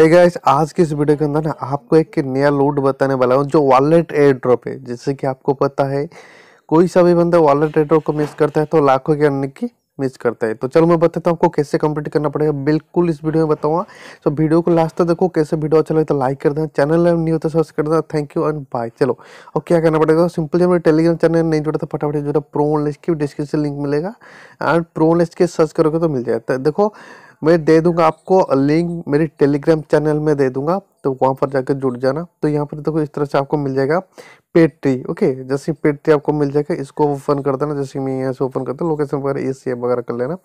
hey guys, आज के इस वीडियो के अंदर ना आपको एक नया लूट बताने वाला हूँ जो वॉलेट एयर ड्रॉप है जैसे कि आपको पता है कोई सा भी बंदा वॉलेट एयर ड्रॉप को मिस करता है तो लाखों के अन्य की मिस करता है तो चलो मैं बताता हूँ आपको कैसे कंप्लीट करना पड़ेगा बिल्कुल इस वीडियो में बताऊँगा तो वीडियो को लास्ट तक देखो कैसे वीडियो अच्छा लगे तो लाइक कर देना चैनल नहीं होता तो सर्च कर देना थैंक यू एंड बाय चलो और क्या करना पड़ेगा सिंपल जब मेरे टेलीग्राम चैनल नहीं जुड़ा था फटाफट जुड़ा प्रोन लिस्ट की डिस्क्रिप्शन लिंक मिलेगा एंड प्रोन लिस्ट के सर्च करोगे तो मिल जाएगा तो देखो मैं दे दूंगा आपको लिंक मेरी टेलीग्राम चैनल में दे दूंगा तो वहाँ पर जाकर जुड़ जाना तो यहाँ पर देखो तो इस तरह से आपको मिल जाएगा पेड ट्री ओके जैसे पेड ट्री आपको मिल जाएगा इसको ओपन कर देना जैसे मैं यहाँ से ओपन करता हूँ लोकेशन वगैरह ए सी वगैरह कर लेना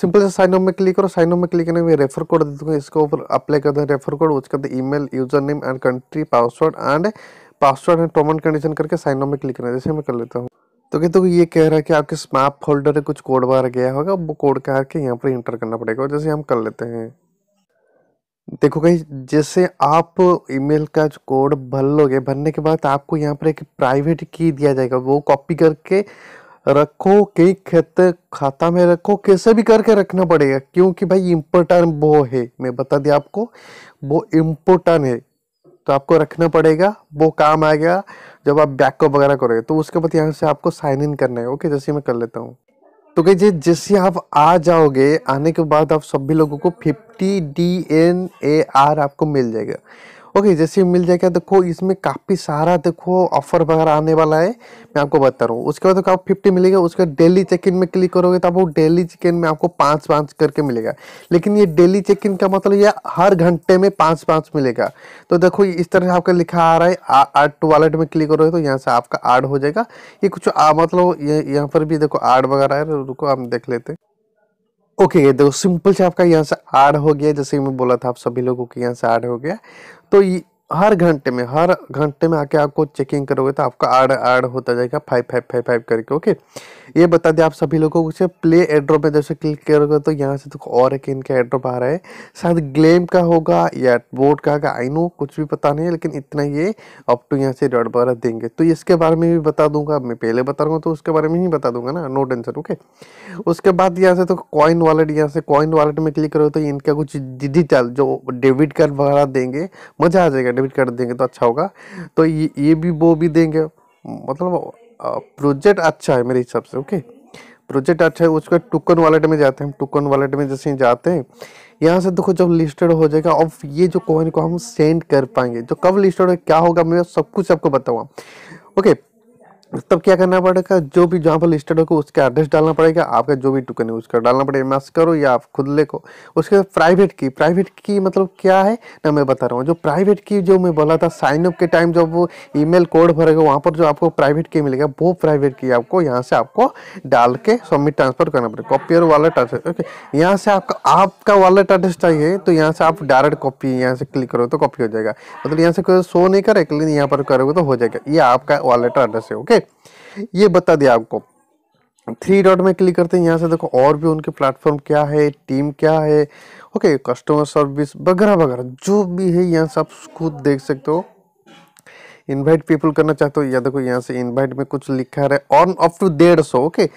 सिंपल से साइन ऑफ में क्लिक करो साइन ऑफ में क्लिक करने में रेफर कोड दे दूँगा इसके ऊपर अप्लाई कर देना रेफर कोड उसके बाद email user name and country password and password and term and condition करके साइन ऑफ में क्लिक करना जैसे मैं कर लेता हूँ तो कहते तो ये कह रहा है कि आपके स्मैप फोल्डर में कुछ कोड बार गया होगा वो कोड कहा के यहाँ पर इंटर करना पड़ेगा जैसे हम कर लेते हैं देखो कहीं जैसे आप ईमेल का कोड भर लोगे भरने के बाद आपको यहाँ पर एक प्राइवेट की दिया जाएगा वो कॉपी करके रखो कहीं खेत खाता में रखो कैसे भी करके रखना पड़ेगा क्योंकि भाई इम्पोर्टेंट वो है मैं बता दिया आपको वो इम्पोर्टेंट है तो आपको रखना पड़ेगा वो काम आएगा जब आप बैकअप वगैरह करोगे तो उसके बाद यहाँ से आपको साइन इन करना है ओके जैसे मैं कर लेता हूँ तो कहीं जी जैसे आप आ जाओगे आने के बाद आप सभी लोगों को fifty D N A R आपको मिल जाएगा ओके जैसे मिल जाएगा देखो इसमें काफ़ी सारा देखो ऑफर वगैरह आने वाला है मैं आपको बता रहा हूँ उसके बाद आपको आप फिफ्टी मिलेगा उसके बाद डेली चेक इन में क्लिक करोगे तो आपको डेली चेक इन में आपको पाँच पाँच करके मिलेगा लेकिन ये डेली चेक इन का मतलब यह हर घंटे में पाँच पाँच मिलेगा तो देखो इस तरह से आपका लिखा आ रहा है आर्ट वॉलेट में क्लिक करोगे तो यहाँ से आपका आर्ड हो जाएगा ये कुछ आ, मतलब यहाँ पर भी देखो आर्ड वगैरह है रुको हम देख लेते हैं ओके okay, देखो सिंपल से आपका यहाँ से ऐड हो गया जैसे मैं बोला था आप सभी लोगों के यहाँ से ऐड हो गया तो हर घंटे में हर घंटे में आके आपको चेकिंग करोगे तो आपका आड़ आड़ होता जाएगा फाइव फाइव फाइव फाइव करके ओके ये बता दें आप सभी लोगों को उसे प्ले एड्रॉप में जैसे क्लिक करोगे तो यहाँ से तो और एक इनका एड्रॉप आ रहा है शायद ग्लेम का होगा या बोर्ड का होगा आई नो कुछ भी पता नहीं है लेकिन इतना ये अप टू यहाँ से रेड बारह देंगे तो इसके बारे में भी बता दूंगा मैं पहले बता रहा हूँ तो उसके बारे में ही बता दूंगा ना नो टेंशन ओके उसके बाद यहाँ से तो कॉइन वॉलेट यहाँ से कॉइन वॉलेट में क्लिक करोगे तो इनका कुछ डिजिटल जो डेबिट कार्ड वगैरह देंगे मज़ा आ जाएगा डेबिट कार्ड देंगे तो अच्छा होगा तो ये ये भी वो भी देंगे मतलब प्रोजेक्ट अच्छा है मेरे हिसाब से ओके प्रोजेक्ट अच्छा है उसके टोकन वॉलेट में जाते हैं टोकन वॉलेट में जैसे जाते हैं यहाँ से देखो जब लिस्टेड हो जाएगा अब ये जो कॉइन को हम सेंड कर पाएंगे जो कब लिस्टेड हो क्या होगा मैं सब कुछ आपको बताऊँगा ओके तब क्या करना पड़ेगा जो भी जहाँ पर लिस्टेड होगा उसका एड्रेस डालना पड़ेगा आपका जो भी टोकन है उसका डालना पड़ेगा मास्क करो या आप खुद ले को उसके प्राइवेट की प्राइवेट की मतलब क्या है ना मैं बता रहा हूँ जो प्राइवेट की जो मैं बोला था साइन अप के टाइम जब वो ईमेल कोड भरेगा वहाँ पर जो आपको प्राइवेट की मिलेगा वो प्राइवेट की आपको यहाँ से आपको डाल के सबमिट ट्रांसफर करना पड़ेगा कॉपी और वॉलेट एड्रेस ओके यहाँ से आपका आपका वॉलेट एड्रेस चाहिए तो यहाँ से आप डायरेक्ट कॉपी यहाँ से क्लिक करो तो कॉपी हो जाएगा मतलब यहाँ से कोई शो नहीं करे लेकिन यहाँ पर करोगे तो हो जाएगा ये आपका वॉलेट एड्रेस है ओके है ये बता दिया आपको थ्री डॉट में क्लिक करते हैं यहाँ से देखो और भी उनके प्लेटफॉर्म क्या है टीम क्या है ओके कस्टमर सर्विस वगैरह वगैरह जो भी है यहाँ से आप खुद देख सकते हो इनवाइट पीपल करना चाहते हो या देखो यहाँ से इनवाइट में कुछ लिखा है ऑन अप टू डेढ़ सौ ओके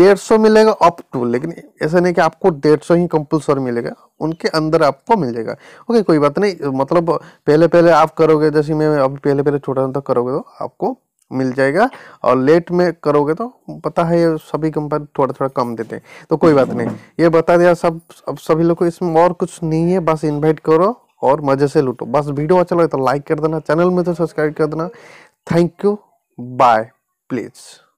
डेढ़ सौ मिलेगा अप टू लेकिन ऐसा नहीं कि आपको डेढ़ सौ ही कंपलसरी मिलेगा उनके अंदर आपको मिल जाएगा ओके कोई बात नहीं मतलब पहले पहले आप करोगे जैसे मैं अभी पहले पहले छोटा सा करोगे तो आपको मिल जाएगा और लेट में करोगे तो पता है ये सभी कंपनी थोड़ा थोड़ा कम देते हैं तो कोई बात नहीं ये बता दिया सब अब सभी लोग को इसमें और कुछ नहीं है बस इन्वाइट करो और मजे से लूटो बस वीडियो अच्छा लगे तो लाइक कर देना चैनल में तो सब्सक्राइब कर देना थैंक यू बाय प्लीज़